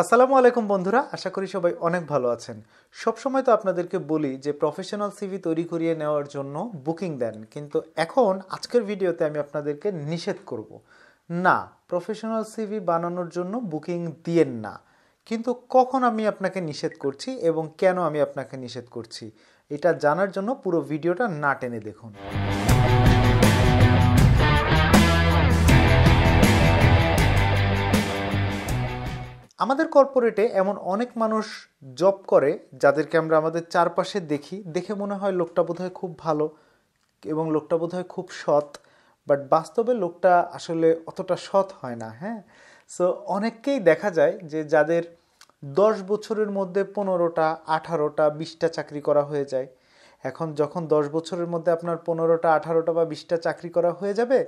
আসসালামু আলাইকুম বন্ধুরা আশা করি সবাই অনেক ভালো আছেন সবসময় তো আপনাদেরকে বলি যে প্রফেশনাল সিভি তৈরি করিয়ে নেওয়ার জন্য বুকিং দেন কিন্তু এখন আজকের ভিডিওতে আমি আপনাদেরকে নিষেধ করব না প্রফেশনাল সিভি বানানোর জন্য বুকিং দিয়েন না কিন্তু কখন আমি আপনাকে নিষেধ করছি এবং কেন আমি আপনাকে নিষেধ করছি এটা জানার জন্য পুরো ভিডিওটা না টেনে দেখুন আমাদের কর্পোরেটে এমন অনেক মানুষ জব করে যাদেরকে আমরা আমাদের চারপাশে দেখি দেখে মনে হয় লোকটা বোধহয় খুব ভালো এবং লোকটা বোধহয় খুব সৎ বাট বাস্তবে লোকটা আসলে অতটা সৎ হয় না হ্যাঁ সো অনেককেই দেখা যায় যে যাদের দশ বছরের মধ্যে পনেরোটা আঠারোটা বিশটা চাকরি করা হয়ে যায় এখন যখন দশ বছরের মধ্যে আপনার পনেরোটা আঠারোটা বা বিশটা চাকরি করা হয়ে যাবে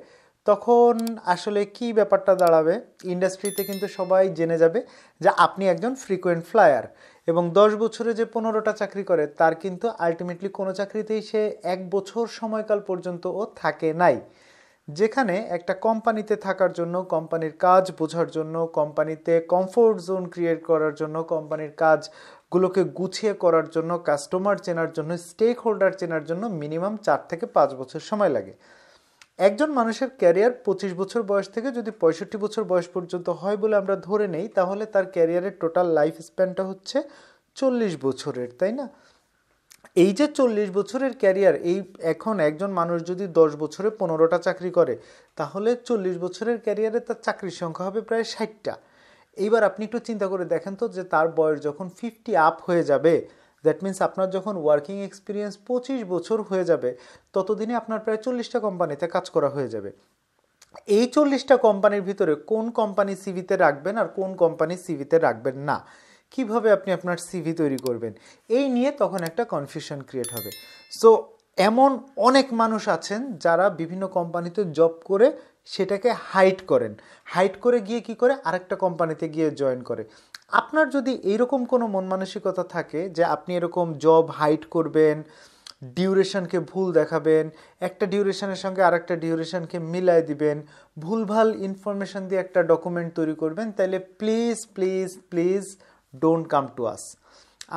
তখন আসলে কি ব্যাপারটা দাঁড়াবে ইন্ডাস্ট্রিতে কিন্তু সবাই জেনে যাবে যে আপনি একজন ফ্রিকোয়েন্ট ফ্লায়ার এবং দশ বছরে যে পনেরোটা চাকরি করে তার কিন্তু আলটিমেটলি কোনো চাকরিতেই সে এক বছর সময়কাল পর্যন্ত ও থাকে নাই যেখানে একটা কোম্পানিতে থাকার জন্য কোম্পানির কাজ বোঝার জন্য কোম্পানিতে কমফোর্ট জোন ক্রিয়েট করার জন্য কোম্পানির কাজগুলোকে গুছিয়ে করার জন্য কাস্টমার চেনার জন্য স্টেক হোল্ডার চেনার জন্য মিনিমাম চার থেকে পাঁচ বছর সময় লাগে একজন মানুষের ক্যারিয়ার পঁচিশ বছর বয়স থেকে যদি পঁয়ষট্টি বছর বয়স পর্যন্ত হয় বলে আমরা ধরে নেই তাহলে তার ক্যারিয়ারের টোটাল লাইফ স্প্যানটা হচ্ছে চল্লিশ বছরের তাই না এই যে চল্লিশ বছরের ক্যারিয়ার এই এখন একজন মানুষ যদি দশ বছরে পনেরোটা চাকরি করে তাহলে চল্লিশ বছরের ক্যারিয়ারে তার চাকরির সংখ্যা হবে প্রায় ষাটটা এইবার আপনি একটু চিন্তা করে দেখেন তো যে তার বয়স যখন ফিফটি আপ হয়ে যাবে দ্যাট মিন্স আপনার যখন ওয়ার্কিং এক্সপিরিয়েন্স পঁচিশ বছর হয়ে যাবে ততদিনে আপনার প্রায় চল্লিশটা কোম্পানিতে কাজ করা হয়ে যাবে এই চল্লিশটা কোম্পানির ভিতরে কোন কোম্পানি সিভিতে রাখবেন আর কোন কোম্পানি সিভিতে রাখবেন না কিভাবে আপনি আপনার সিভি তৈরি করবেন এই নিয়ে তখন একটা কনফিউশন ক্রিয়েট হবে সো এমন অনেক মানুষ আছেন যারা বিভিন্ন কোম্পানিতে জব করে সেটাকে হাইট করেন হাইট করে গিয়ে কি করে আরেকটা কোম্পানিতে গিয়ে জয়েন করে আপনার যদি এইরকম কোনো মন মানসিকতা থাকে যে আপনি এরকম জব হাইট করবেন ডিউরেশনকে ভুল দেখাবেন একটা ডিউরেশনের সঙ্গে আর একটা ডিউরেশনকে মিলাই দিবেন ভুলভাল ইনফরমেশন দিয়ে একটা ডকুমেন্ট তৈরি করবেন তাহলে please please please don't come to us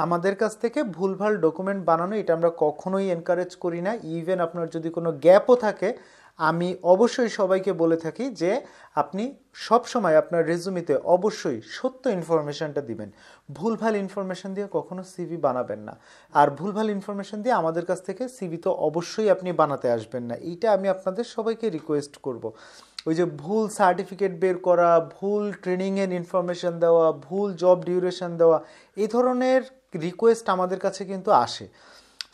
আমাদের কাছ থেকে ভুলভাল ডকুমেন্ট বানানো এটা আমরা কখনোই এনকারেজ করি না ইভেন আপনার যদি কোনো গ্যাপও থাকে আমি অবশ্যই সবাইকে বলে থাকি যে আপনি সব সময় আপনার রেজুমিতে অবশ্যই সত্য ইনফরমেশনটা দিবেন ভুলভাল ইনফরমেশান দিয়ে কখনো সিভি বানাবেন না আর ভুলভাল ইনফরমেশন দিয়ে আমাদের কাছ থেকে সিভি তো অবশ্যই আপনি বানাতে আসবেন না এইটা আমি আপনাদের সবাইকে রিকোয়েস্ট করব। ওই যে ভুল সার্টিফিকেট বের করা ভুল ট্রেনিংয়ের ইনফরমেশান দেওয়া ভুল জব ডিউরেশন দেওয়া এই ধরনের রিকোয়েস্ট আমাদের কাছে কিন্তু আসে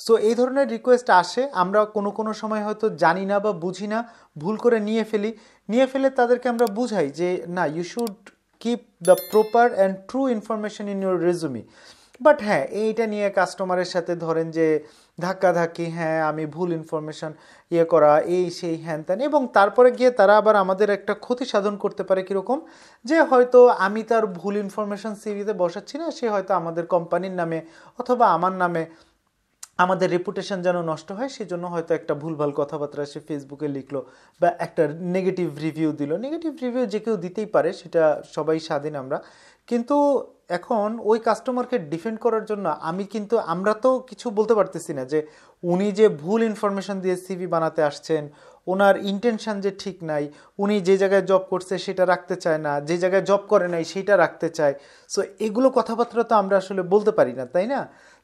সো এই ধরনের রিকোয়েস্ট আসে আমরা কোনো কোনো সময় হয়তো জানি না বা বুঝি না ভুল করে নিয়ে ফেলি নিয়ে ফেলে তাদেরকে আমরা বুঝাই যে না you should keep the proper and true information in your resume but হ্যাঁ এইটা নিয়ে কাস্টমারের সাথে ধরেন যে ধাক্কাধাক্কি হ্যাঁ আমি ভুল ইনফরমেশন ইয়ে করা এই সেই হ্যান ত্যান এবং তারপরে গিয়ে তারা আবার আমাদের একটা ক্ষতি সাধন করতে পারে কীরকম যে হয়তো আমি তার ভুল ইনফরমেশন সিভিতে বসাচ্ছি না সে হয়তো আমাদের কোম্পানির নামে অথবা আমার নামে আমাদের রেপুটেশন যেন নষ্ট হয় সেজন্য হয়তো একটা ভুলভাল কথাবার্তা সে ফেসবুকে লিখলো বা একটা নেগেটিভ রিভিউ দিল নেগেটিভ রিভিউ যে কেউ দিতেই পারে সেটা সবাই স্বাধীন আমরা কিন্তু এখন ওই কাস্টমারকে ডিফেন্ড করার জন্য আমি কিন্তু আমরা তো কিছু বলতে পারতেছি না যে উনি যে ভুল ইনফরমেশন দিয়ে সিভি বানাতে আসছেন ওনার ইন্টেনশান যে ঠিক নাই উনি যে জায়গায় জব করছে সেটা রাখতে চায় না যে জায়গায় জব করে নাই সেটা রাখতে চায় সো এগুলো কথাবার্তা তো আমরা আসলে বলতে পারি না তাই না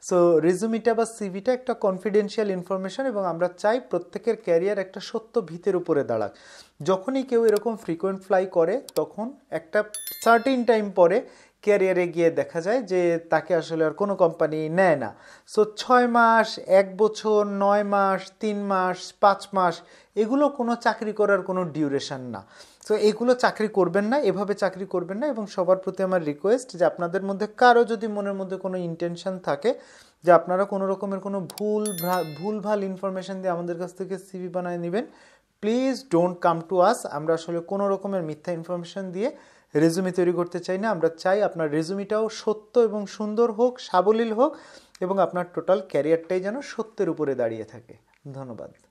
সো রেজুমিটা বা সিভিটা একটা কনফিডেন্সিয়াল ইনফরমেশান এবং আমরা চাই প্রত্যেকের ক্যারিয়ার একটা সত্য ভিতের উপরে দাঁড়াক যখনই কেউ এরকম ফ্রিকোয়েন্ট ফ্লাই করে তখন একটা সার্টিন টাইম পরে ক্যারিয়ারে গিয়ে দেখা যায় যে তাকে আসলে আর কোনো কোম্পানি নেয় না সো ছয় মাস এক বছর নয় মাস তিন মাস পাঁচ মাস এগুলো কোনো চাকরি করার কোনো ডিউরেশন না সো এগুলো চাকরি করবেন না এভাবে চাকরি করবেন না এবং সবার প্রতি আমার রিকোয়েস্ট যে আপনাদের মধ্যে কারো যদি মনের মধ্যে কোনো ইন্টেনশন থাকে যে আপনারা কোনো রকমের কোনো ভুল ভুলভাল ইনফরমেশান দিয়ে আমাদের কাছ থেকে সিভি বানায় নেবেন please don't come to us আমরা আসলে কোনো রকমের মিথ্যা ইনফরমেশন দিয়ে রেজুমি তৈরি করতে চাই না আমরা চাই আপনার রেজুমিটাও সত্য এবং সুন্দর হোক সাবলীল হোক এবং আপনার টোটাল ক্যারিয়ারটাই যেন সত্যের উপরে দাঁড়িয়ে থাকে ধন্যবাদ